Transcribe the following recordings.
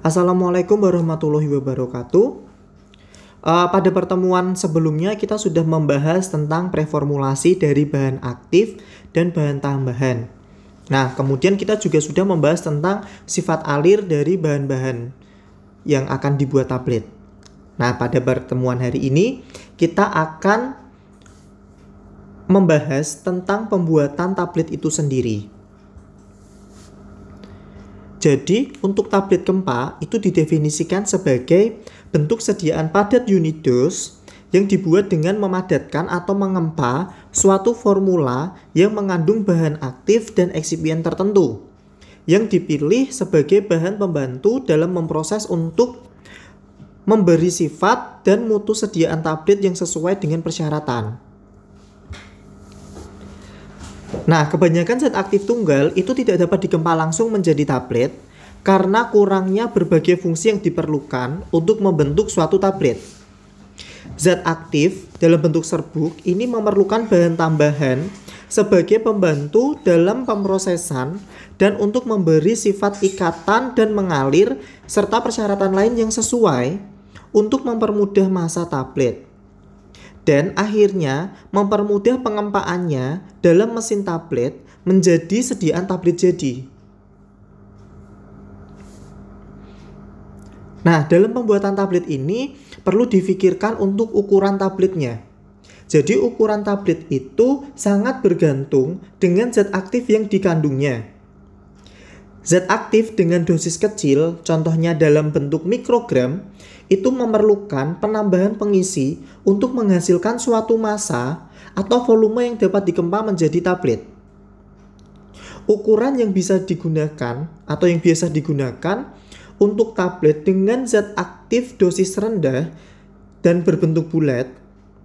Assalamualaikum warahmatullahi wabarakatuh. Eh, pada pertemuan sebelumnya kita sudah membahas tentang preformulasi dari bahan aktif dan bahan tambahan. Nah, kemudian kita juga sudah membahas tentang sifat alir dari bahan-bahan yang akan dibuat tablet. Nah, pada pertemuan hari ini kita akan membahas tentang pembuatan tablet itu sendiri. Jadi, untuk tablet gempa itu didefinisikan sebagai bentuk sediaan padat unit dos yang dibuat dengan memadatkan atau mengempa suatu formula yang mengandung bahan aktif dan eksipien tertentu yang dipilih sebagai bahan pembantu dalam memproses untuk memberi sifat dan mutu sediaan tablet yang sesuai dengan persyaratan. Nah, kebanyakan zat aktif tunggal itu tidak dapat digempa langsung menjadi tablet karena kurangnya berbagai fungsi yang diperlukan untuk membentuk suatu tablet. Zat aktif dalam bentuk serbuk ini memerlukan bahan tambahan sebagai pembantu dalam pemrosesan dan untuk memberi sifat ikatan dan mengalir serta persyaratan lain yang sesuai untuk mempermudah masa tablet dan akhirnya mempermudah pengempaannya dalam mesin tablet menjadi sediaan tablet jadi. Nah, dalam pembuatan tablet ini perlu difikirkan untuk ukuran tabletnya. Jadi ukuran tablet itu sangat bergantung dengan zat aktif yang dikandungnya. Zat aktif dengan dosis kecil, contohnya dalam bentuk mikrogram, itu memerlukan penambahan pengisi untuk menghasilkan suatu massa atau volume yang dapat dikempal menjadi tablet. Ukuran yang bisa digunakan atau yang biasa digunakan untuk tablet dengan zat aktif dosis rendah dan berbentuk bulat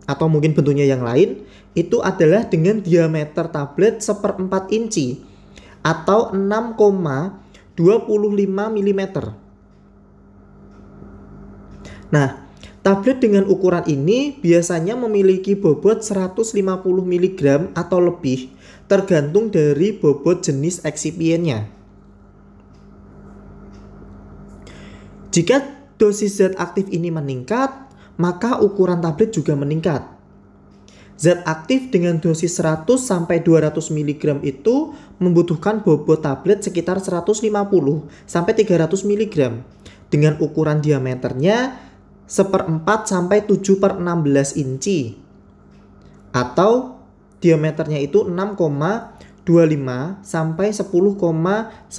atau mungkin bentuknya yang lain itu adalah dengan diameter tablet seperempat inci atau 6,25 mm. Nah, tablet dengan ukuran ini biasanya memiliki bobot 150 mg atau lebih, tergantung dari bobot jenis eksipiennya. Jika dosis zat aktif ini meningkat, maka ukuran tablet juga meningkat. Zat aktif dengan dosis 100 sampai 200 mg itu membutuhkan bobot tablet sekitar 150 sampai 300 mg dengan ukuran diameternya 1 sampai 7 per 16 inci atau diameternya itu 6,25 sampai 10,94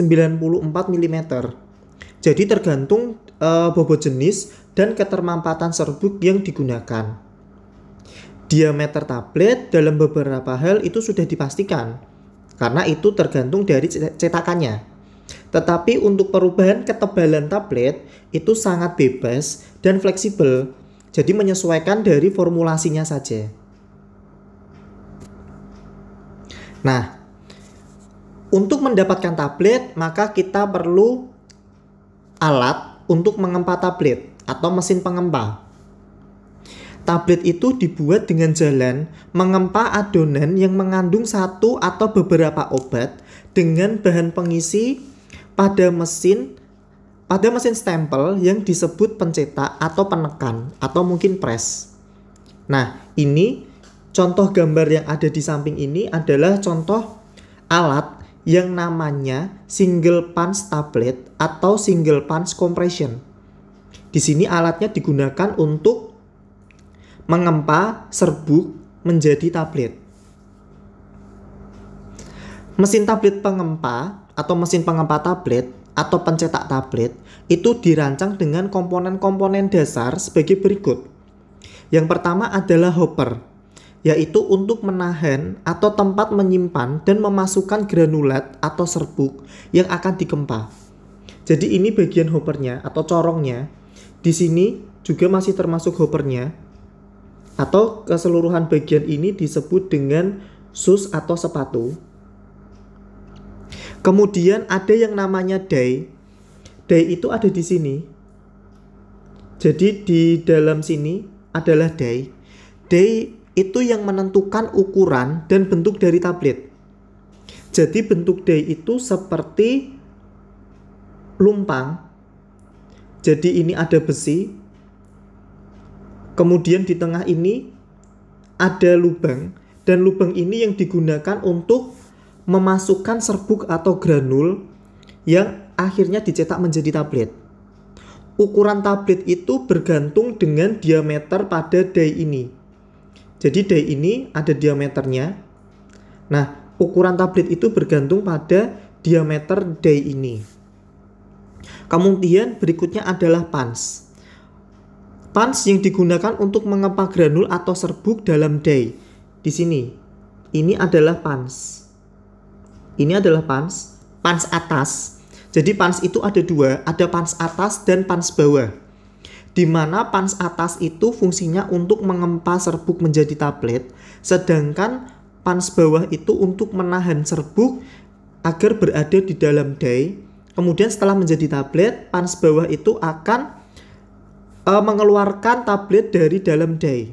mm. Jadi tergantung e, bobot jenis dan ketermampatan serbuk yang digunakan diameter tablet dalam beberapa hal itu sudah dipastikan karena itu tergantung dari cetakannya. Tetapi untuk perubahan ketebalan tablet itu sangat bebas dan fleksibel. Jadi menyesuaikan dari formulasinya saja. Nah, untuk mendapatkan tablet maka kita perlu alat untuk mengempa tablet atau mesin pengempa. Tablet itu dibuat dengan jalan mengempa adonan yang mengandung satu atau beberapa obat dengan bahan pengisi pada mesin pada mesin stempel yang disebut pencetak atau penekan atau mungkin press. Nah, ini contoh gambar yang ada di samping ini adalah contoh alat yang namanya single punch tablet atau single punch compression. Di sini alatnya digunakan untuk mengempa serbuk menjadi tablet. Mesin tablet pengempa atau mesin pengempa tablet atau pencetak tablet itu dirancang dengan komponen-komponen dasar sebagai berikut. Yang pertama adalah hopper, yaitu untuk menahan atau tempat menyimpan dan memasukkan granulat atau serbuk yang akan dikempa. Jadi ini bagian hoppernya atau corongnya. Di sini juga masih termasuk hoppernya atau keseluruhan bagian ini disebut dengan sus atau sepatu. Kemudian ada yang namanya dai. Dai itu ada di sini. Jadi di dalam sini adalah dai. Dai itu yang menentukan ukuran dan bentuk dari tablet. Jadi bentuk dai itu seperti lumpang. Jadi ini ada besi, Kemudian di tengah ini ada lubang dan lubang ini yang digunakan untuk memasukkan serbuk atau granul yang akhirnya dicetak menjadi tablet. Ukuran tablet itu bergantung dengan diameter pada die ini. Jadi die ini ada diameternya. Nah, ukuran tablet itu bergantung pada diameter die ini. Kemudian berikutnya adalah pans. Pans yang digunakan untuk mengepa granul atau serbuk dalam day. Di sini, ini adalah pans. Ini adalah pans, pans atas. Jadi pans itu ada dua, ada pans atas dan pans bawah. Di mana pans atas itu fungsinya untuk mengempa serbuk menjadi tablet, sedangkan pans bawah itu untuk menahan serbuk agar berada di dalam day. Kemudian setelah menjadi tablet, pans bawah itu akan uh, mengeluarkan tablet dari dalam dai.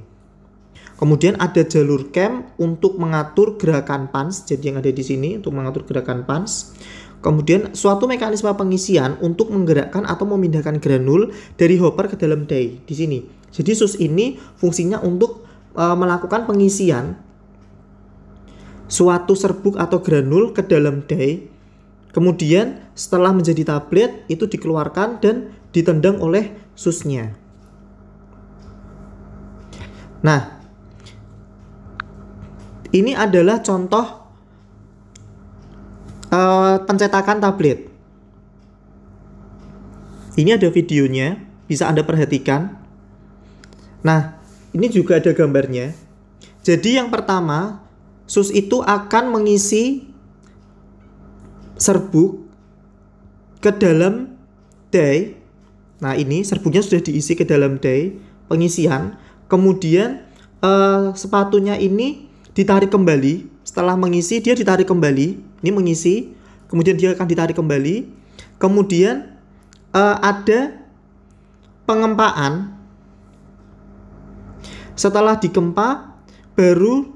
Kemudian ada jalur cam untuk mengatur gerakan pans, jadi yang ada di sini untuk mengatur gerakan pans. Kemudian suatu mekanisme pengisian untuk menggerakkan atau memindahkan granul dari hopper ke dalam dai di sini. Jadi sus ini fungsinya untuk e, melakukan pengisian suatu serbuk atau granul ke dalam dai. Kemudian setelah menjadi tablet itu dikeluarkan dan ditendang oleh susnya. Nah, ini adalah contoh uh, pencetakan tablet. Ini ada videonya, bisa Anda perhatikan. Nah, ini juga ada gambarnya. Jadi yang pertama, sus itu akan mengisi serbuk ke dalam day. Nah, ini serbuknya sudah diisi ke dalam day pengisian. Kemudian uh, sepatunya ini ditarik kembali setelah mengisi dia ditarik kembali. Ini mengisi, kemudian dia akan ditarik kembali. Kemudian uh, ada pengempaan. Setelah dikempa baru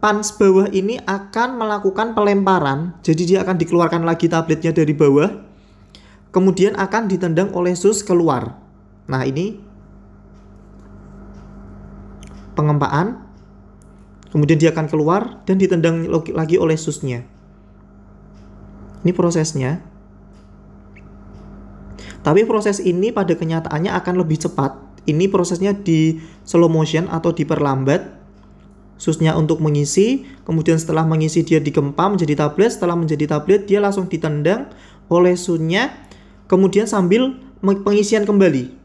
pans bawah ini akan melakukan pelemparan. Jadi dia akan dikeluarkan lagi tabletnya dari bawah. Kemudian akan ditendang oleh sus keluar. Nah, ini pengempaan, kemudian dia akan keluar dan ditendang lagi oleh susnya. Ini prosesnya. Tapi proses ini pada kenyataannya akan lebih cepat. Ini prosesnya di slow motion atau diperlambat susnya untuk mengisi, kemudian setelah mengisi dia digempa menjadi tablet, setelah menjadi tablet dia langsung ditendang oleh susnya, kemudian sambil pengisian kembali.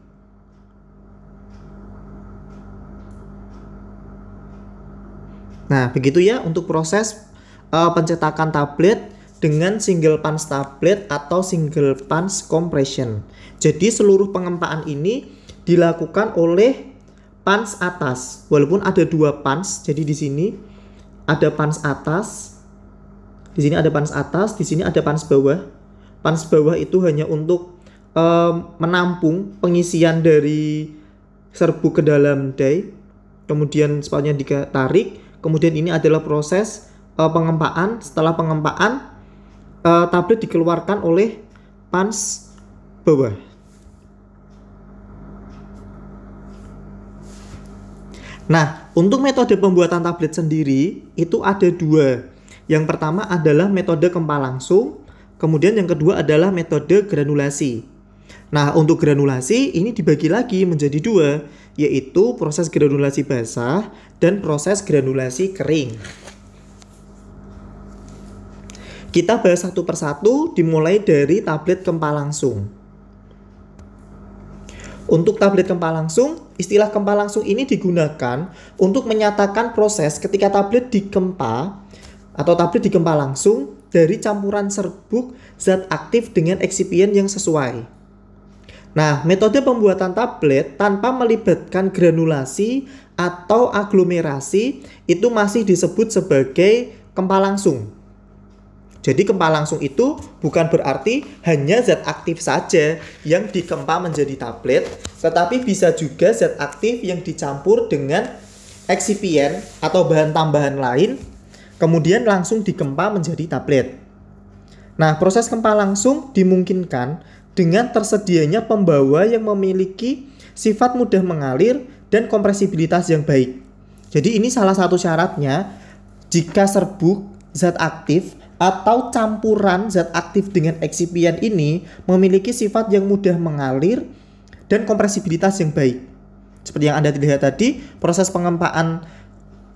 Nah, begitu ya untuk proses uh, pencetakan tablet dengan single punch tablet atau single punch compression. Jadi seluruh pengempaan ini dilakukan oleh punch atas. Walaupun ada dua punch, jadi di sini ada punch atas, di sini ada punch atas, di sini ada punch bawah. Punch bawah itu hanya untuk um, menampung pengisian dari serbu ke dalam die Kemudian sepatunya ditarik, Kemudian ini adalah proses uh, eh, pengempaan. Setelah pengempaan, uh, eh, tablet dikeluarkan oleh pans bawah. Nah, untuk metode pembuatan tablet sendiri itu ada dua. Yang pertama adalah metode kempa langsung, kemudian yang kedua adalah metode granulasi. Nah, untuk granulasi ini dibagi lagi menjadi dua, yaitu proses granulasi basah dan proses granulasi kering. Kita bahas satu persatu dimulai dari tablet kempa langsung. Untuk tablet kempa langsung, istilah kempa langsung ini digunakan untuk menyatakan proses ketika tablet dikempa atau tablet dikempa langsung dari campuran serbuk zat aktif dengan eksipien yang sesuai. Nah, metode pembuatan tablet tanpa melibatkan granulasi atau aglomerasi itu masih disebut sebagai kempal langsung. Jadi kempal langsung itu bukan berarti hanya zat aktif saja yang dikempa menjadi tablet, tetapi bisa juga zat aktif yang dicampur dengan eksipien atau bahan tambahan lain, kemudian langsung dikempa menjadi tablet. Nah, proses kempal langsung dimungkinkan dengan tersedianya pembawa yang memiliki sifat mudah mengalir dan kompresibilitas yang baik. Jadi ini salah satu syaratnya jika serbuk zat aktif atau campuran zat aktif dengan eksipien ini memiliki sifat yang mudah mengalir dan kompresibilitas yang baik. Seperti yang Anda lihat tadi, proses pengempaan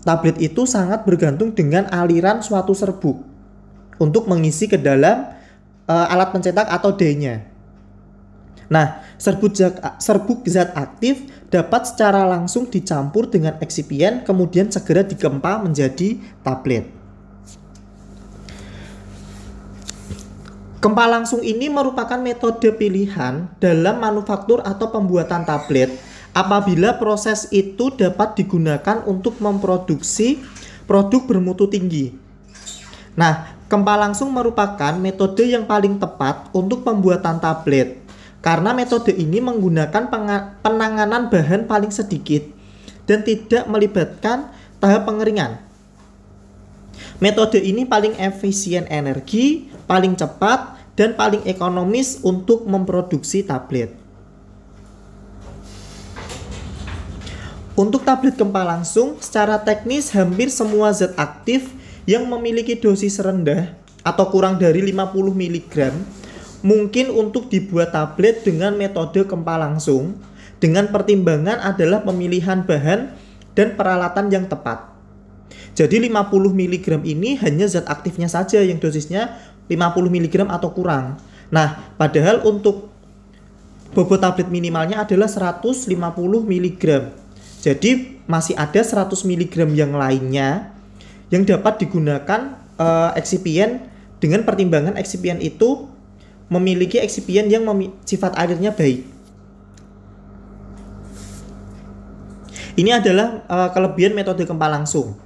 tablet itu sangat bergantung dengan aliran suatu serbuk untuk mengisi ke dalam uh, alat pencetak atau D-nya. Nah, serbuk zat, serbuk zat aktif dapat secara langsung dicampur dengan eksipien kemudian segera digempa menjadi tablet. Gempa langsung ini merupakan metode pilihan dalam manufaktur atau pembuatan tablet apabila proses itu dapat digunakan untuk memproduksi produk bermutu tinggi. Nah, gempa langsung merupakan metode yang paling tepat untuk pembuatan tablet karena metode ini menggunakan penanganan bahan paling sedikit dan tidak melibatkan tahap pengeringan. Metode ini paling efisien energi, paling cepat, dan paling ekonomis untuk memproduksi tablet. Untuk tablet gempa langsung, secara teknis hampir semua zat aktif yang memiliki dosis rendah atau kurang dari 50 mg mungkin untuk dibuat tablet dengan metode kempa langsung dengan pertimbangan adalah pemilihan bahan dan peralatan yang tepat. Jadi 50 mg ini hanya zat aktifnya saja yang dosisnya 50 mg atau kurang. Nah, padahal untuk bobot tablet minimalnya adalah 150 mg. Jadi masih ada 100 mg yang lainnya yang dapat digunakan uh, dengan pertimbangan eksipien itu memiliki eksipien yang memi sifat airnya baik. Ini adalah uh, kelebihan metode gempa langsung.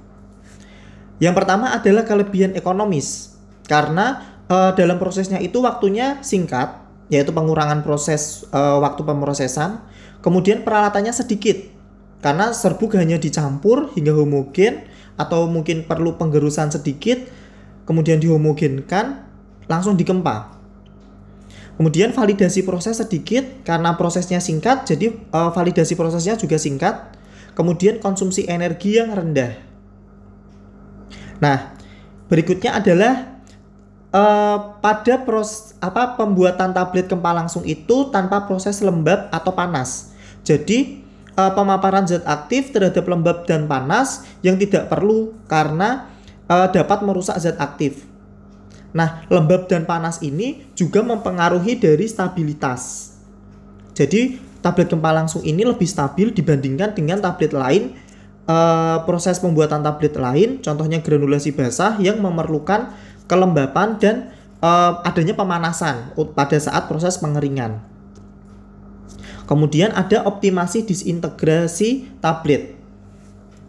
Yang pertama adalah kelebihan ekonomis karena uh, dalam prosesnya itu waktunya singkat, yaitu pengurangan proses uh, waktu pemrosesan. Kemudian peralatannya sedikit karena serbuk hanya dicampur hingga homogen atau mungkin perlu penggerusan sedikit, kemudian dihomogenkan, langsung dikempa. Kemudian validasi proses sedikit karena prosesnya singkat, jadi uh, validasi prosesnya juga singkat. Kemudian konsumsi energi yang rendah. Nah, berikutnya adalah uh, pada proses apa pembuatan tablet gempa langsung itu tanpa proses lembab atau panas. Jadi uh, pemaparan zat aktif terhadap lembab dan panas yang tidak perlu karena uh, dapat merusak zat aktif. Nah, lembab dan panas ini juga mempengaruhi dari stabilitas. Jadi, tablet gempa langsung ini lebih stabil dibandingkan dengan tablet lain e, proses pembuatan tablet lain, contohnya granulasi basah yang memerlukan kelembapan dan e, adanya pemanasan pada saat proses pengeringan. Kemudian ada optimasi disintegrasi tablet.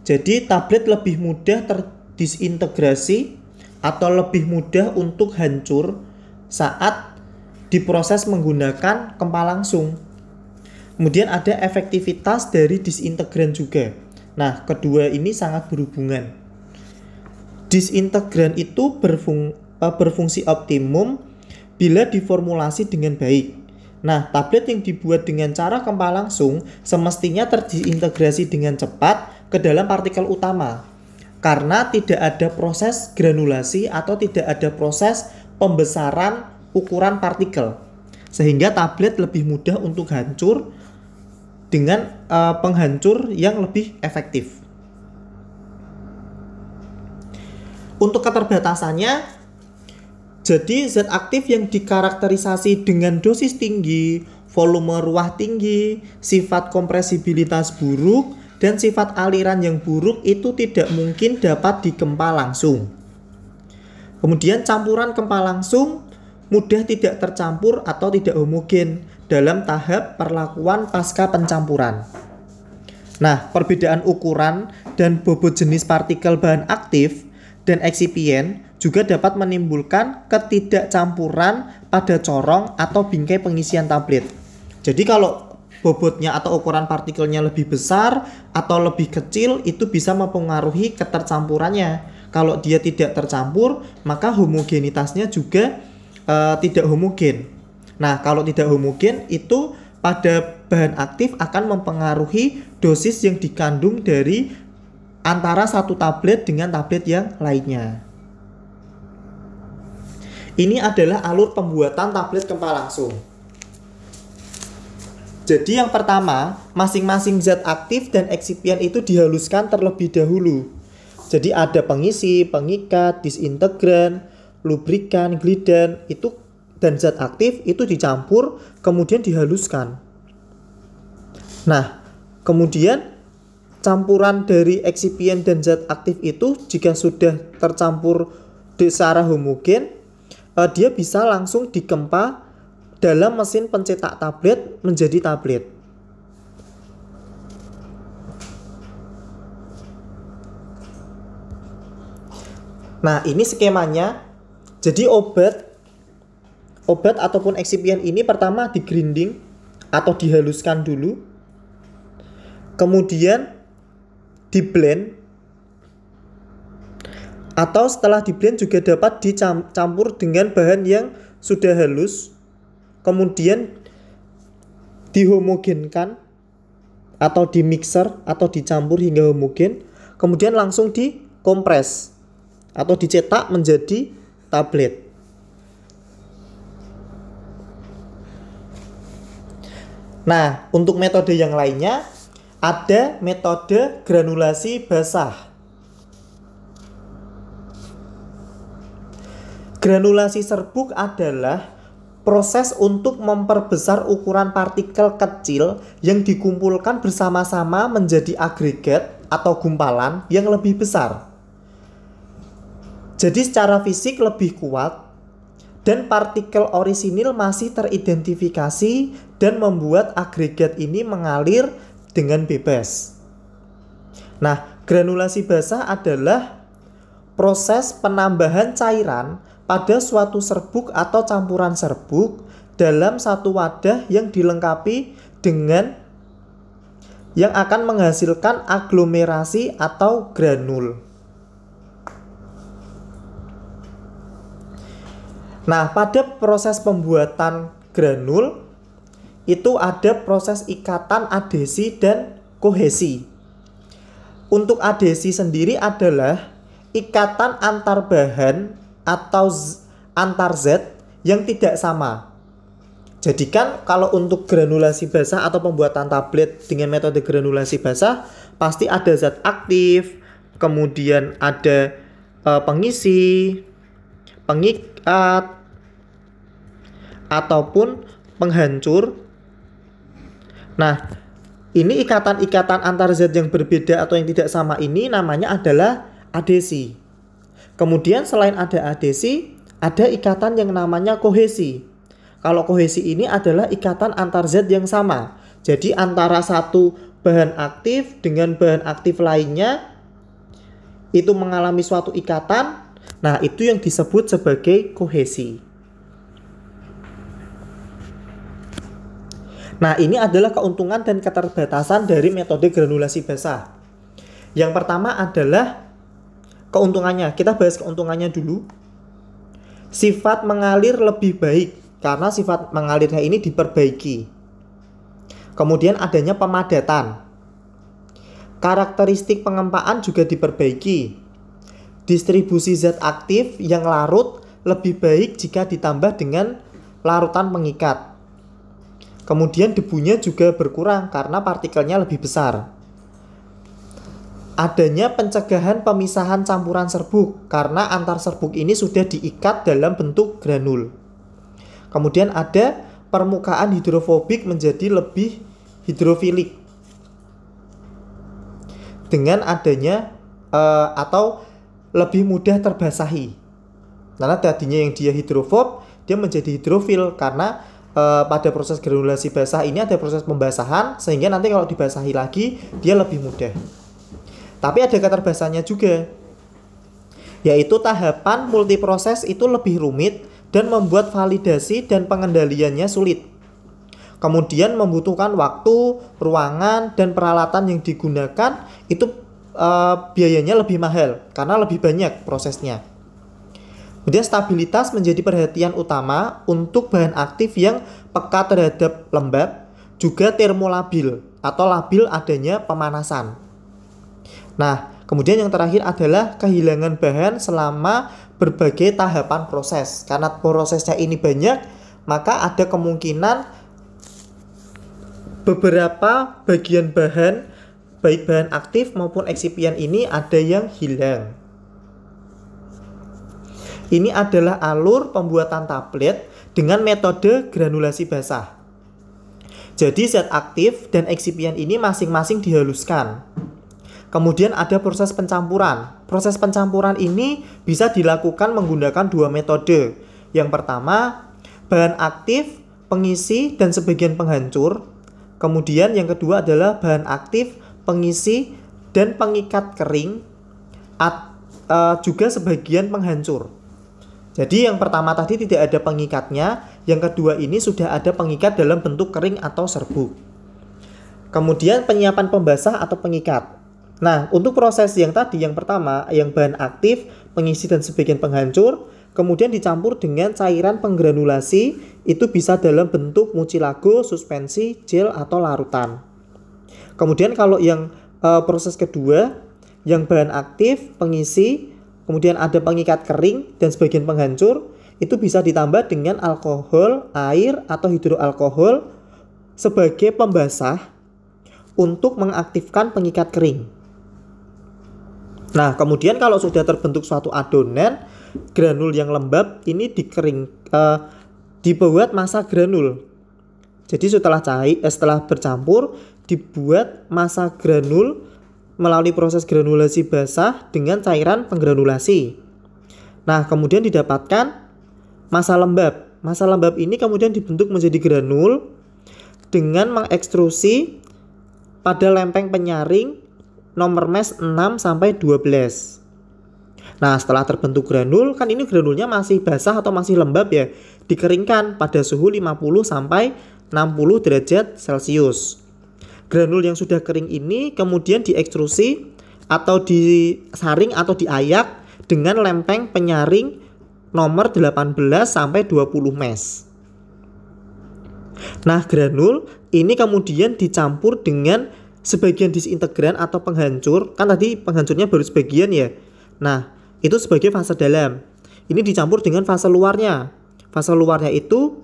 Jadi tablet lebih mudah terdisintegrasi atau lebih mudah untuk hancur saat diproses menggunakan kempa langsung. Kemudian ada efektivitas dari disintegran juga. Nah, kedua ini sangat berhubungan. Disintegran itu berfung eh, berfungsi optimum bila diformulasi dengan baik. Nah, tablet yang dibuat dengan cara kempa langsung semestinya terdisintegrasi dengan cepat ke dalam partikel utama karena tidak ada proses granulasi atau tidak ada proses pembesaran ukuran partikel sehingga tablet lebih mudah untuk hancur dengan uh, penghancur yang lebih efektif. Untuk keterbatasannya, jadi zat aktif yang dikarakterisasi dengan dosis tinggi, volume ruah tinggi, sifat kompresibilitas buruk, dan sifat aliran yang buruk itu tidak mungkin dapat dikempa langsung. Kemudian campuran kempa langsung mudah tidak tercampur atau tidak homogen dalam tahap perlakuan pasca pencampuran. Nah, perbedaan ukuran dan bobot jenis partikel bahan aktif dan eksipien juga dapat menimbulkan ketidakcampuran pada corong atau bingkai pengisian tablet. Jadi kalau bobotnya atau ukuran partikelnya lebih besar atau lebih kecil itu bisa mempengaruhi ketercampurannya. Kalau dia tidak tercampur, maka homogenitasnya juga uh, tidak homogen. Nah, kalau tidak homogen itu pada bahan aktif akan mempengaruhi dosis yang dikandung dari antara satu tablet dengan tablet yang lainnya. Ini adalah alur pembuatan tablet kempa langsung. Jadi yang pertama, masing-masing zat aktif dan eksipien itu dihaluskan terlebih dahulu. Jadi ada pengisi, pengikat, disintegran, lubrikan, gliden itu dan zat aktif itu dicampur kemudian dihaluskan. Nah, kemudian campuran dari eksipien dan zat aktif itu jika sudah tercampur secara homogen, eh, dia bisa langsung dikempa dalam mesin pencetak tablet menjadi tablet. Nah, ini skemanya. Jadi obat obat ataupun eksipien ini pertama digrinding atau dihaluskan dulu. Kemudian di blend atau setelah di blend juga dapat dicampur dengan bahan yang sudah halus kemudian dihomogenkan atau dimixer atau dicampur hingga homogen, kemudian langsung dikompres atau dicetak menjadi tablet. Nah, untuk metode yang lainnya ada metode granulasi basah. Granulasi serbuk adalah proses untuk memperbesar ukuran partikel kecil yang dikumpulkan bersama-sama menjadi agregat atau gumpalan yang lebih besar. Jadi secara fisik lebih kuat dan partikel orisinil masih teridentifikasi dan membuat agregat ini mengalir dengan bebas. Nah, granulasi basah adalah proses penambahan cairan pada suatu serbuk atau campuran serbuk dalam satu wadah yang dilengkapi dengan yang akan menghasilkan aglomerasi atau granul. Nah, pada proses pembuatan granul itu ada proses ikatan adhesi dan kohesi. Untuk adhesi sendiri adalah ikatan antar bahan atau z, antar zat yang tidak sama. Jadikan kalau untuk granulasi basah atau pembuatan tablet dengan metode granulasi basah pasti ada zat aktif, kemudian ada e, pengisi, pengikat ataupun penghancur. Nah, ini ikatan-ikatan antar zat yang berbeda atau yang tidak sama ini namanya adalah adesi. Kemudian selain ada adesi, ada ikatan yang namanya kohesi. Kalau kohesi ini adalah ikatan antar zat yang sama. Jadi antara satu bahan aktif dengan bahan aktif lainnya itu mengalami suatu ikatan. Nah, itu yang disebut sebagai kohesi. Nah, ini adalah keuntungan dan keterbatasan dari metode granulasi basah. Yang pertama adalah keuntungannya. Kita bahas keuntungannya dulu. Sifat mengalir lebih baik karena sifat mengalirnya ini diperbaiki. Kemudian adanya pemadatan. Karakteristik pengempaan juga diperbaiki. Distribusi zat aktif yang larut lebih baik jika ditambah dengan larutan pengikat. Kemudian debunya juga berkurang karena partikelnya lebih besar adanya pencegahan pemisahan campuran serbuk karena antar serbuk ini sudah diikat dalam bentuk granul. Kemudian ada permukaan hidrofobik menjadi lebih hidrofilik dengan adanya uh, atau lebih mudah terbasahi. Karena tadinya yang dia hidrofob, dia menjadi hidrofil karena uh, pada proses granulasi basah ini ada proses pembasahan sehingga nanti kalau dibasahi lagi dia lebih mudah. Tapi ada keterbatasannya juga, yaitu tahapan multiproses itu lebih rumit dan membuat validasi dan pengendaliannya sulit. Kemudian membutuhkan waktu, ruangan, dan peralatan yang digunakan itu e, biayanya lebih mahal karena lebih banyak prosesnya. Kemudian stabilitas menjadi perhatian utama untuk bahan aktif yang peka terhadap lembab, juga termolabil atau labil adanya pemanasan. Nah, kemudian yang terakhir adalah kehilangan bahan selama berbagai tahapan proses. Karena prosesnya ini banyak, maka ada kemungkinan beberapa bagian bahan baik bahan aktif maupun eksipien ini ada yang hilang. Ini adalah alur pembuatan tablet dengan metode granulasi basah. Jadi zat aktif dan eksipien ini masing-masing dihaluskan. Kemudian ada proses pencampuran. Proses pencampuran ini bisa dilakukan menggunakan dua metode. Yang pertama, bahan aktif, pengisi, dan sebagian penghancur. Kemudian yang kedua adalah bahan aktif, pengisi, dan pengikat kering, at, e, juga sebagian penghancur. Jadi yang pertama tadi tidak ada pengikatnya, yang kedua ini sudah ada pengikat dalam bentuk kering atau serbuk. Kemudian penyiapan pembasah atau pengikat. Nah, untuk proses yang tadi, yang pertama, yang bahan aktif, pengisi dan sebagian penghancur, kemudian dicampur dengan cairan penggranulasi, itu bisa dalam bentuk mucilago, suspensi, gel, atau larutan. Kemudian kalau yang e, proses kedua, yang bahan aktif, pengisi, kemudian ada pengikat kering, dan sebagian penghancur, itu bisa ditambah dengan alkohol, air, atau hidroalkohol sebagai pembasah untuk mengaktifkan pengikat kering. Nah, kemudian kalau sudah terbentuk suatu adonan, granul yang lembab ini dikering eh, dibuat masa granul. Jadi setelah cair eh, setelah bercampur dibuat masa granul melalui proses granulasi basah dengan cairan penggranulasi. Nah, kemudian didapatkan masa lembab. Masa lembab ini kemudian dibentuk menjadi granul dengan mengekstrusi pada lempeng penyaring nomor mesh 6 sampai 12. Nah, setelah terbentuk granul, kan ini granulnya masih basah atau masih lembab ya. Dikeringkan pada suhu 50 sampai 60 derajat Celcius. Granul yang sudah kering ini kemudian diekstrusi atau disaring atau diayak dengan lempeng penyaring nomor 18 sampai 20 mesh. Nah, granul ini kemudian dicampur dengan sebagian disintegran atau penghancur, kan tadi penghancurnya baru sebagian ya. Nah, itu sebagai fase dalam. Ini dicampur dengan fase luarnya. Fase luarnya itu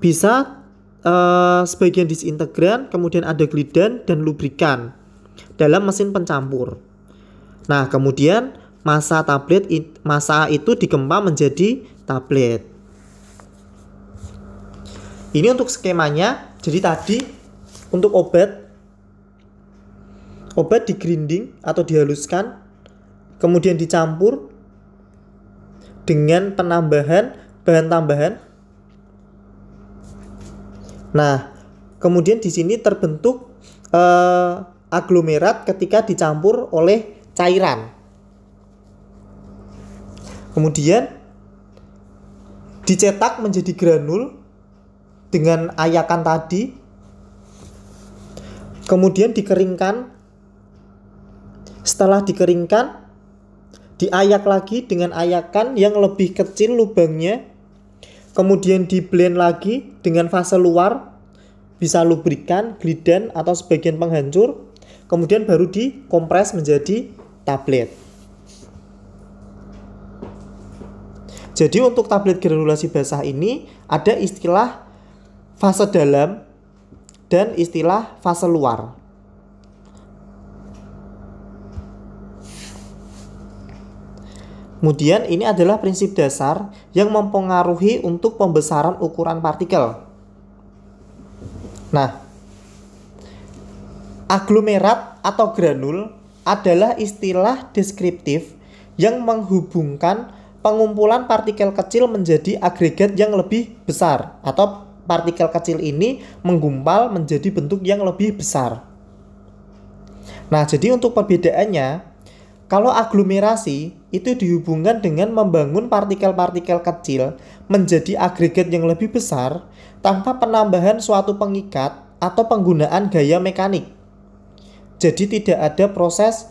bisa uh, sebagian disintegran, kemudian ada glidan dan lubrikan dalam mesin pencampur. Nah, kemudian masa tablet masa itu digempa menjadi tablet. Ini untuk skemanya. Jadi tadi untuk obat obat di grinding atau dihaluskan kemudian dicampur dengan penambahan bahan tambahan. Nah, kemudian di sini terbentuk eh, aglomerat ketika dicampur oleh cairan. Kemudian dicetak menjadi granul dengan ayakan tadi. Kemudian dikeringkan setelah dikeringkan, diayak lagi dengan ayakan yang lebih kecil lubangnya. Kemudian di blend lagi dengan fase luar, bisa lubrikan, glidan atau sebagian penghancur. Kemudian baru dikompres menjadi tablet. Jadi untuk tablet granulasi basah ini ada istilah fase dalam dan istilah fase luar. Kemudian ini adalah prinsip dasar yang mempengaruhi untuk pembesaran ukuran partikel. Nah, aglomerat atau granul adalah istilah deskriptif yang menghubungkan pengumpulan partikel kecil menjadi agregat yang lebih besar atau partikel kecil ini menggumpal menjadi bentuk yang lebih besar. Nah, jadi untuk perbedaannya, kalau aglomerasi itu dihubungkan dengan membangun partikel-partikel kecil menjadi agregat yang lebih besar tanpa penambahan suatu pengikat atau penggunaan gaya mekanik. Jadi tidak ada proses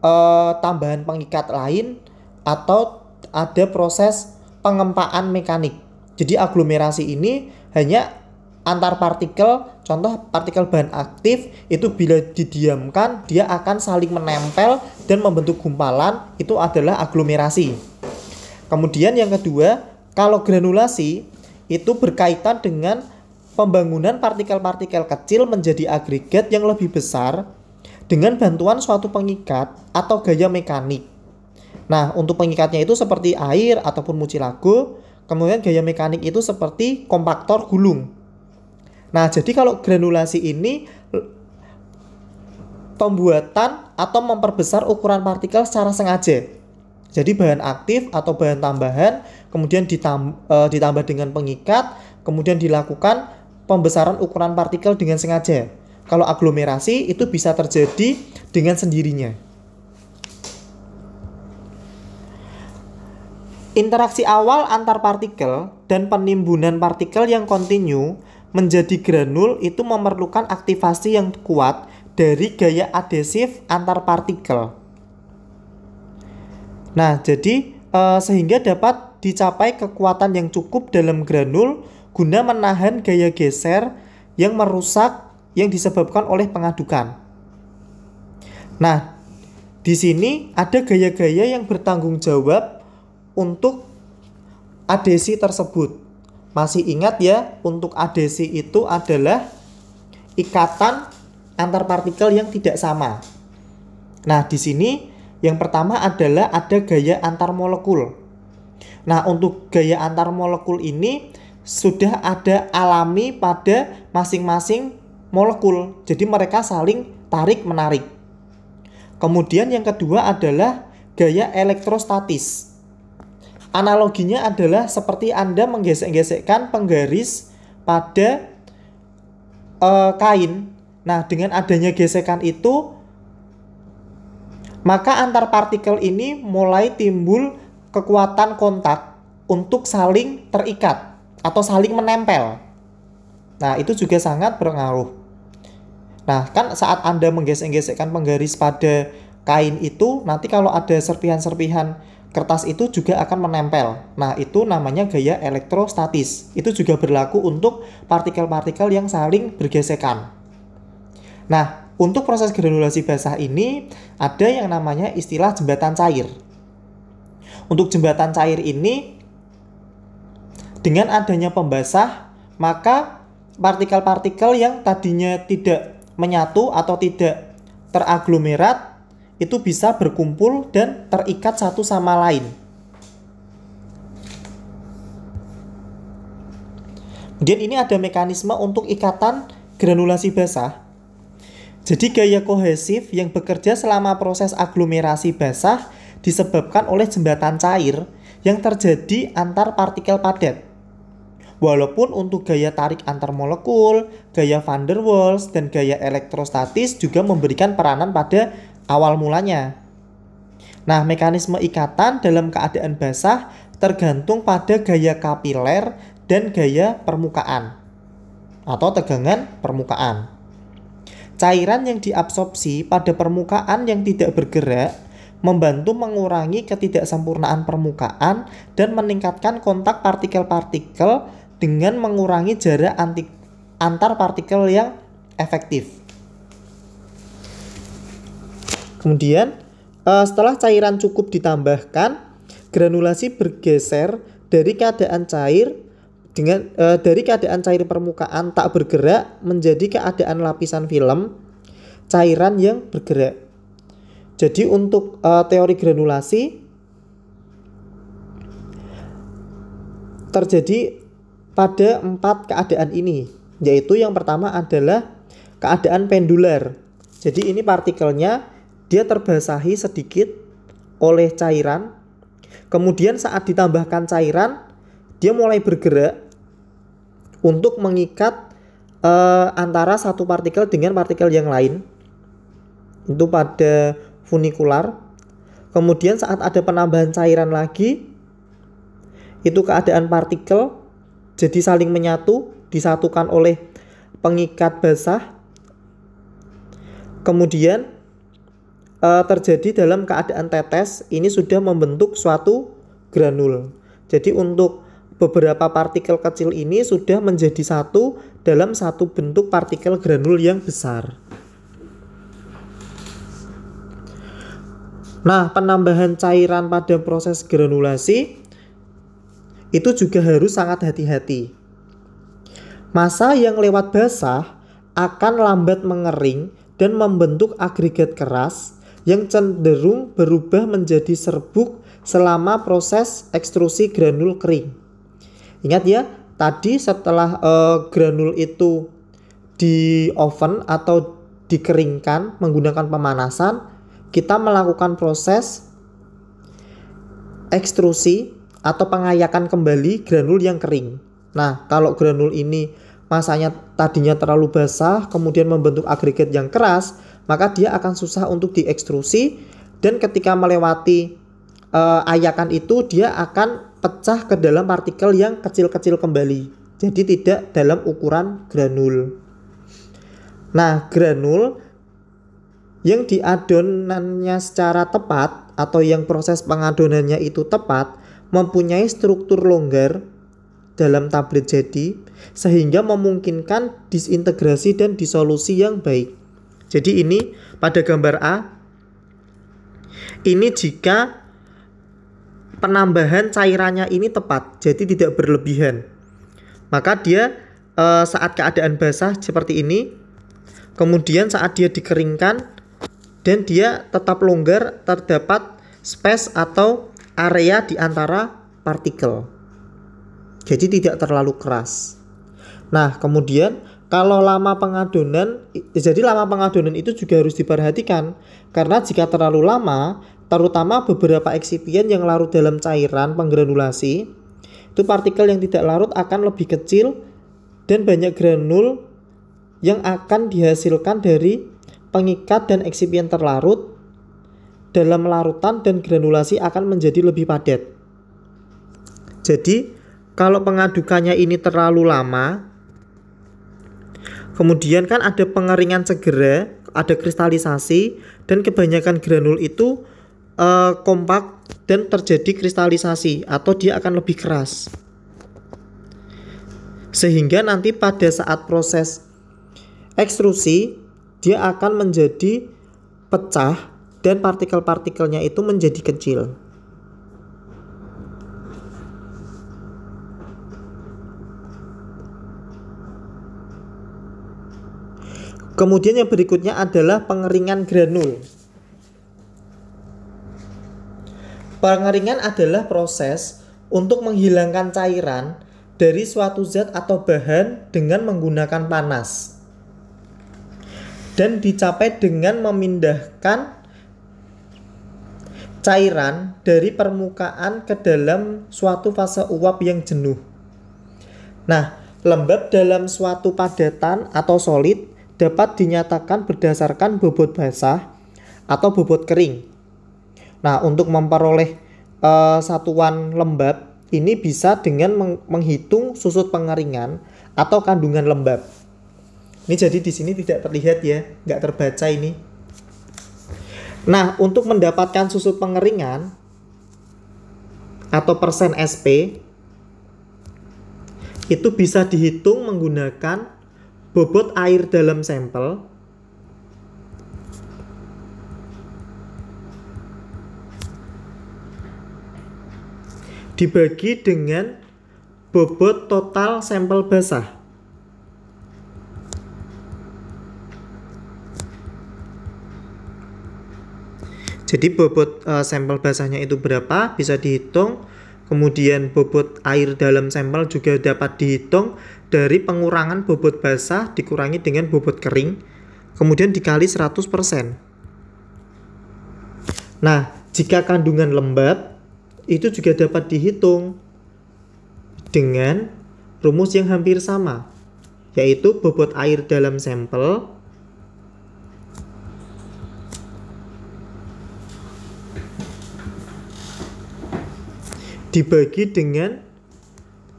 eh, tambahan pengikat lain atau ada proses pengempaan mekanik. Jadi aglomerasi ini hanya antar partikel contoh partikel bahan aktif itu bila didiamkan dia akan saling menempel dan membentuk gumpalan itu adalah aglomerasi kemudian yang kedua kalau granulasi itu berkaitan dengan pembangunan partikel-partikel kecil menjadi agregat yang lebih besar dengan bantuan suatu pengikat atau gaya mekanik Nah, untuk pengikatnya itu seperti air ataupun mucilago, kemudian gaya mekanik itu seperti kompaktor gulung Nah, jadi kalau granulasi ini pembuatan atau memperbesar ukuran partikel secara sengaja. Jadi bahan aktif atau bahan tambahan kemudian ditam, e, ditambah dengan pengikat, kemudian dilakukan pembesaran ukuran partikel dengan sengaja. Kalau aglomerasi itu bisa terjadi dengan sendirinya. Interaksi awal antar partikel dan penimbunan partikel yang kontinu menjadi granul itu memerlukan aktivasi yang kuat dari gaya adhesif antar partikel. Nah, jadi e, sehingga dapat dicapai kekuatan yang cukup dalam granul guna menahan gaya geser yang merusak yang disebabkan oleh pengadukan. Nah, di sini ada gaya-gaya yang bertanggung jawab untuk adhesi tersebut. Masih ingat ya, untuk adesi itu adalah ikatan antar partikel yang tidak sama. Nah, di sini yang pertama adalah ada gaya antar molekul. Nah, untuk gaya antar molekul ini sudah ada alami pada masing-masing molekul. Jadi mereka saling tarik-menarik. Kemudian yang kedua adalah gaya elektrostatis. Analoginya adalah seperti Anda menggesek-gesekkan penggaris pada uh, kain. Nah, dengan adanya gesekan itu, maka antar partikel ini mulai timbul kekuatan kontak untuk saling terikat atau saling menempel. Nah, itu juga sangat berpengaruh. Nah, kan saat Anda menggesek-gesekkan penggaris pada kain itu, nanti kalau ada serpihan-serpihan kertas itu juga akan menempel. Nah, itu namanya gaya elektrostatis. Itu juga berlaku untuk partikel-partikel yang saling bergesekan. Nah, untuk proses granulasi basah ini ada yang namanya istilah jembatan cair. Untuk jembatan cair ini dengan adanya pembasah, maka partikel-partikel yang tadinya tidak menyatu atau tidak teraglomerat itu bisa berkumpul dan terikat satu sama lain. Kemudian ini ada mekanisme untuk ikatan granulasi basah. Jadi gaya kohesif yang bekerja selama proses aglomerasi basah disebabkan oleh jembatan cair yang terjadi antar partikel padat. Walaupun untuk gaya tarik antar molekul, gaya van der Waals, dan gaya elektrostatis juga memberikan peranan pada awal mulanya. Nah, mekanisme ikatan dalam keadaan basah tergantung pada gaya kapiler dan gaya permukaan atau tegangan permukaan. Cairan yang diabsorpsi pada permukaan yang tidak bergerak membantu mengurangi ketidaksempurnaan permukaan dan meningkatkan kontak partikel-partikel dengan mengurangi jarak antar partikel yang efektif. Kemudian uh, setelah cairan cukup ditambahkan, granulasi bergeser dari keadaan cair dengan uh, dari keadaan cair permukaan tak bergerak menjadi keadaan lapisan film cairan yang bergerak. Jadi untuk uh, teori granulasi terjadi pada empat keadaan ini, yaitu yang pertama adalah keadaan pendular. Jadi ini partikelnya dia terbasahi sedikit oleh cairan. Kemudian saat ditambahkan cairan, dia mulai bergerak untuk mengikat e, antara satu partikel dengan partikel yang lain. Itu pada funikular. Kemudian saat ada penambahan cairan lagi, itu keadaan partikel jadi saling menyatu, disatukan oleh pengikat basah. Kemudian Eh, terjadi dalam keadaan tetes ini sudah membentuk suatu granul. Jadi untuk beberapa partikel kecil ini sudah menjadi satu dalam satu bentuk partikel granul yang besar. Nah, penambahan cairan pada proses granulasi itu juga harus sangat hati-hati. Masa yang lewat basah akan lambat mengering dan membentuk agregat keras yang cenderung berubah menjadi serbuk selama proses ekstrusi granul kering. Ingat ya, tadi setelah uh, granul itu di oven atau dikeringkan menggunakan pemanasan, kita melakukan proses ekstrusi atau pengayakan kembali granul yang kering. Nah, kalau granul ini masanya tadinya terlalu basah, kemudian membentuk agregat yang keras, maka dia akan susah untuk diekstrusi dan ketika melewati e, ayakan itu dia akan pecah ke dalam partikel yang kecil-kecil kembali. Jadi tidak dalam ukuran granul. Nah, granul yang diadonannya secara tepat atau yang proses pengadonannya itu tepat mempunyai struktur longgar dalam tablet jadi sehingga memungkinkan disintegrasi dan disolusi yang baik. Jadi ini pada gambar A ini jika penambahan cairannya ini tepat, jadi tidak berlebihan. Maka dia e, saat keadaan basah seperti ini, kemudian saat dia dikeringkan dan dia tetap longgar, terdapat space atau area di antara partikel. Jadi tidak terlalu keras. Nah, kemudian kalau lama pengadonan jadi lama pengadonan itu juga harus diperhatikan karena jika terlalu lama terutama beberapa eksipien yang larut dalam cairan penggranulasi itu partikel yang tidak larut akan lebih kecil dan banyak granul yang akan dihasilkan dari pengikat dan eksipien terlarut dalam larutan dan granulasi akan menjadi lebih padat. Jadi, kalau pengadukannya ini terlalu lama, Kemudian kan ada pengeringan segera, ada kristalisasi dan kebanyakan granul itu uh, kompak dan terjadi kristalisasi atau dia akan lebih keras. Sehingga nanti pada saat proses ekstrusi dia akan menjadi pecah dan partikel-partikelnya itu menjadi kecil. Kemudian yang berikutnya adalah pengeringan granul. Pengeringan adalah proses untuk menghilangkan cairan dari suatu zat atau bahan dengan menggunakan panas dan dicapai dengan memindahkan cairan dari permukaan ke dalam suatu fase uap yang jenuh. Nah, lembab dalam suatu padatan atau solid dapat dinyatakan berdasarkan bobot basah atau bobot kering. Nah, untuk memperoleh uh, satuan lembab ini bisa dengan menghitung susut pengeringan atau kandungan lembab. Ini jadi di sini tidak terlihat ya, nggak terbaca ini. Nah, untuk mendapatkan susut pengeringan atau persen SP itu bisa dihitung menggunakan bobot air dalam sampel dibagi dengan bobot total sampel basah. Jadi bobot uh, sampel basahnya itu berapa bisa dihitung Kemudian bobot air dalam sampel juga dapat dihitung dari pengurangan bobot basah dikurangi dengan bobot kering, kemudian dikali 100%. Nah, jika kandungan lembab itu juga dapat dihitung dengan rumus yang hampir sama, yaitu bobot air dalam sampel dibagi dengan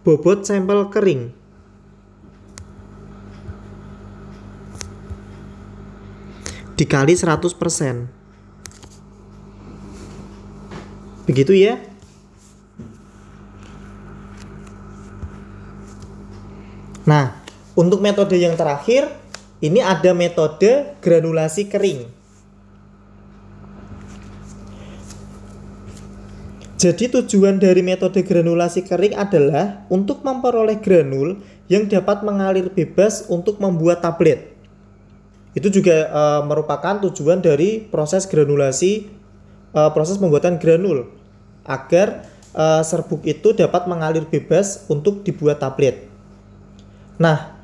bobot sampel kering. Dikali 100%. Begitu ya. Nah, untuk metode yang terakhir, ini ada metode granulasi kering. Jadi tujuan dari metode granulasi kering adalah untuk memperoleh granul yang dapat mengalir bebas untuk membuat tablet. Itu juga e, merupakan tujuan dari proses granulasi e, proses pembuatan granul agar e, serbuk itu dapat mengalir bebas untuk dibuat tablet. Nah,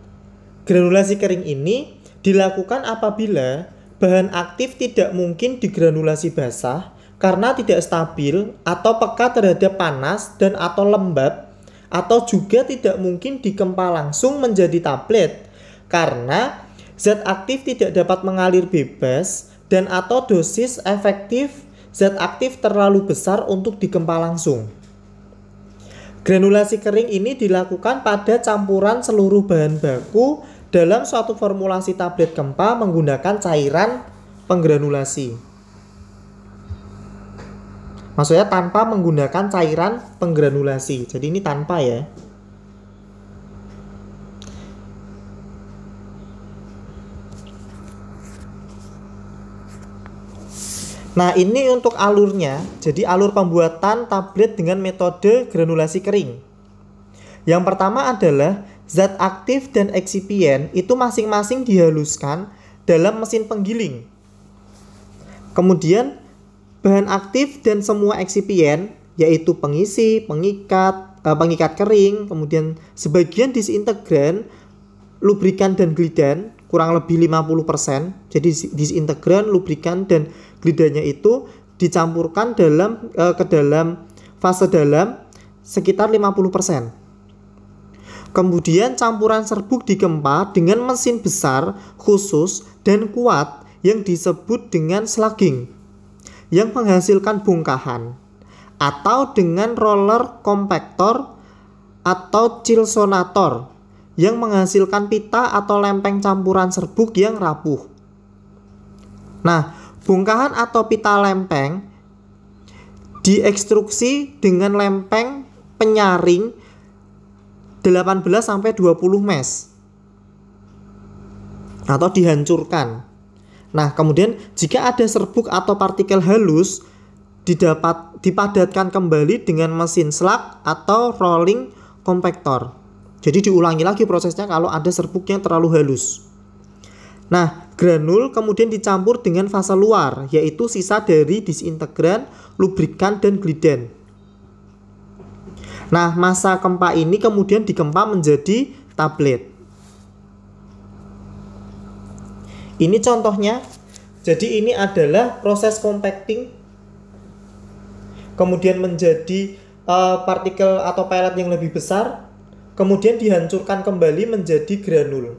granulasi kering ini dilakukan apabila bahan aktif tidak mungkin digranulasi basah karena tidak stabil atau peka terhadap panas dan atau lembab atau juga tidak mungkin dikempa langsung menjadi tablet karena zat aktif tidak dapat mengalir bebas dan atau dosis efektif zat aktif terlalu besar untuk dikempa langsung. Granulasi kering ini dilakukan pada campuran seluruh bahan baku dalam suatu formulasi tablet kempa menggunakan cairan penggranulasi. Maksudnya tanpa menggunakan cairan penggranulasi. Jadi ini tanpa ya. Nah ini untuk alurnya, jadi alur pembuatan tablet dengan metode granulasi kering. Yang pertama adalah zat aktif dan eksipien itu masing-masing dihaluskan dalam mesin penggiling. Kemudian Bahan aktif dan semua eksipien yaitu pengisi, pengikat, eh, pengikat kering, kemudian sebagian disintegran, lubrikan dan gliden, kurang lebih 50%. Jadi disintegran, lubrikan dan glidannya itu dicampurkan dalam eh, ke dalam fase dalam sekitar 50%. Kemudian campuran serbuk digempa dengan mesin besar khusus dan kuat yang disebut dengan slugging yang menghasilkan bungkahan atau dengan roller kompaktor atau chilsonator yang menghasilkan pita atau lempeng campuran serbuk yang rapuh. Nah, bungkahan atau pita lempeng diekstruksi dengan lempeng penyaring 18 sampai 20 mes atau dihancurkan. Nah, kemudian jika ada serbuk atau partikel halus didapat dipadatkan kembali dengan mesin slug atau rolling compactor. Jadi diulangi lagi prosesnya kalau ada serbuk yang terlalu halus. Nah, granul kemudian dicampur dengan fase luar, yaitu sisa dari disintegran, lubrikan, dan gliden. Nah, masa kempa ini kemudian dikempa menjadi tablet. Ini contohnya. Jadi ini adalah proses compacting kemudian menjadi uh, partikel atau pelet yang lebih besar, kemudian dihancurkan kembali menjadi granul.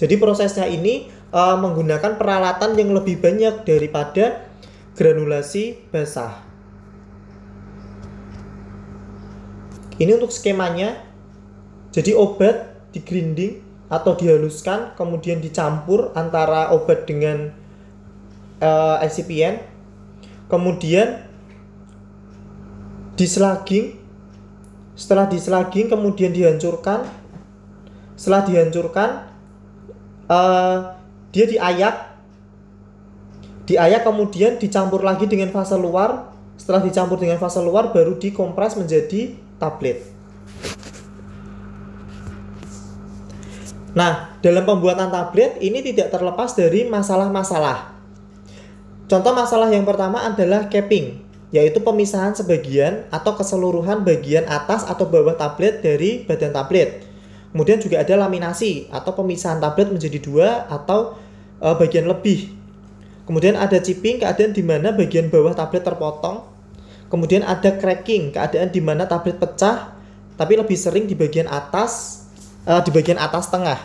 Jadi prosesnya ini uh, menggunakan peralatan yang lebih banyak daripada granulasi basah. Ini untuk skemanya. Jadi obat di grinding atau dihaluskan kemudian dicampur antara obat dengan uh, eh, excipient kemudian diselaging setelah diselaging kemudian dihancurkan setelah dihancurkan uh, dia diayak diayak kemudian dicampur lagi dengan fase luar setelah dicampur dengan fase luar baru dikompres menjadi tablet Nah, dalam pembuatan tablet ini tidak terlepas dari masalah-masalah. Contoh masalah yang pertama adalah capping, yaitu pemisahan sebagian atau keseluruhan bagian atas atau bawah tablet dari badan tablet. Kemudian juga ada laminasi atau pemisahan tablet menjadi dua atau e, bagian lebih. Kemudian ada chipping, keadaan di mana bagian bawah tablet terpotong. Kemudian ada cracking, keadaan di mana tablet pecah, tapi lebih sering di bagian atas uh, di bagian atas tengah.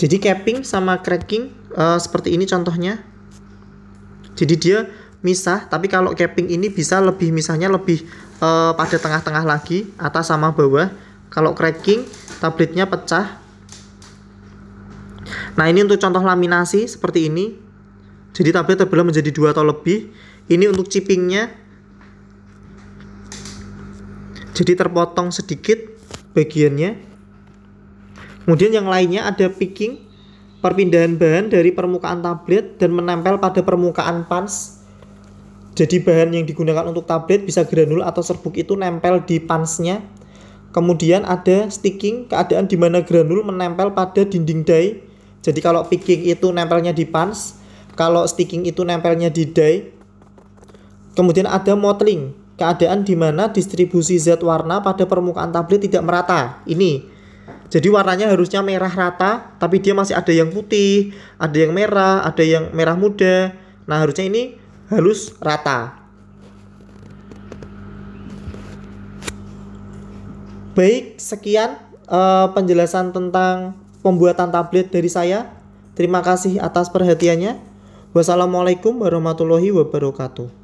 Jadi capping sama cracking uh, seperti ini contohnya. Jadi dia misah, tapi kalau capping ini bisa lebih misahnya lebih uh, pada tengah-tengah lagi, atas sama bawah. Kalau cracking tabletnya pecah. Nah, ini untuk contoh laminasi seperti ini. Jadi tablet terbelah menjadi dua atau lebih. Ini untuk chippingnya. Jadi terpotong sedikit bagiannya. Kemudian yang lainnya ada picking, perpindahan bahan dari permukaan tablet dan menempel pada permukaan pans. Jadi bahan yang digunakan untuk tablet bisa granul atau serbuk itu nempel di pansnya. Kemudian ada sticking, keadaan di mana granul menempel pada dinding die. Jadi kalau picking itu nempelnya di pans, kalau sticking itu nempelnya di die. Kemudian ada mottling, keadaan di mana distribusi zat warna pada permukaan tablet tidak merata. Ini. Jadi warnanya harusnya merah rata, tapi dia masih ada yang putih, ada yang merah, ada yang merah muda. Nah, harusnya ini halus rata. Baik, sekian uh, penjelasan tentang pembuatan tablet dari saya. Terima kasih atas perhatiannya. Wassalamualaikum warahmatullahi wabarakatuh.